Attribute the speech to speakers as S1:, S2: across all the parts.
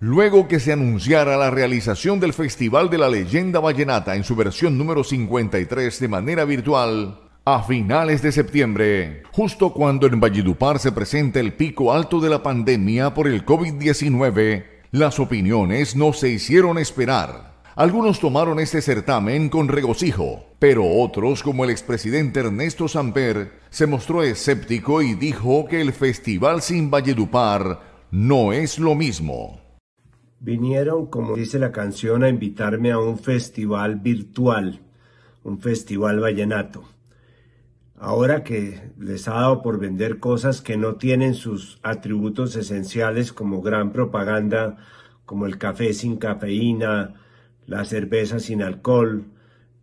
S1: Luego que se anunciara la realización del Festival de la Leyenda Vallenata en su versión número 53 de manera virtual, a finales de septiembre, justo cuando en Valledupar se presenta el pico alto de la pandemia por el COVID-19, las opiniones no se hicieron esperar. Algunos tomaron este certamen con regocijo, pero otros, como el expresidente Ernesto Samper, se mostró escéptico y dijo que el festival sin Valledupar no es lo mismo.
S2: Vinieron, como dice la canción, a invitarme a un festival virtual, un festival vallenato. Ahora que les ha dado por vender cosas que no tienen sus atributos esenciales como gran propaganda, como el café sin cafeína, la cerveza sin alcohol,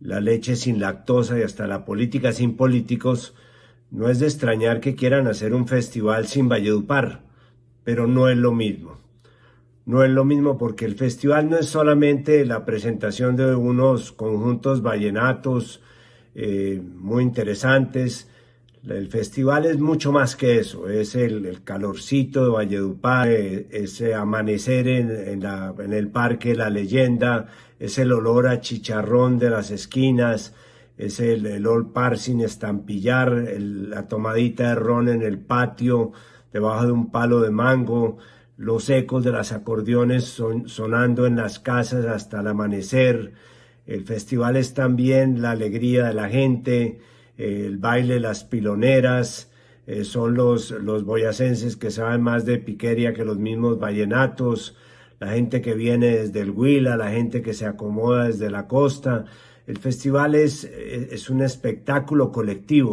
S2: la leche sin lactosa y hasta la política sin políticos, no es de extrañar que quieran hacer un festival sin Valledupar, pero no es lo mismo no es lo mismo porque el festival no es solamente la presentación de unos conjuntos vallenatos eh, muy interesantes. El festival es mucho más que eso, es el, calorcito de Valledupar, eh, ese amanecer en, el parque La Leyenda, es el olor a chicharrón de las esquinas, es el, el old par sin estampillar, la tomadita de ron en el patio, debajo de un palo de mango, los ecos de las acordeones son, sonando en las casas hasta el amanecer. El festival es también la alegría de la gente, el baile, las piloneras, eh, son los, los boyacenses que saben más de piquería que los mismos vallenatos, la gente que viene desde el Huila, la gente que se acomoda desde la costa. El festival es, es un espectáculo colectivo.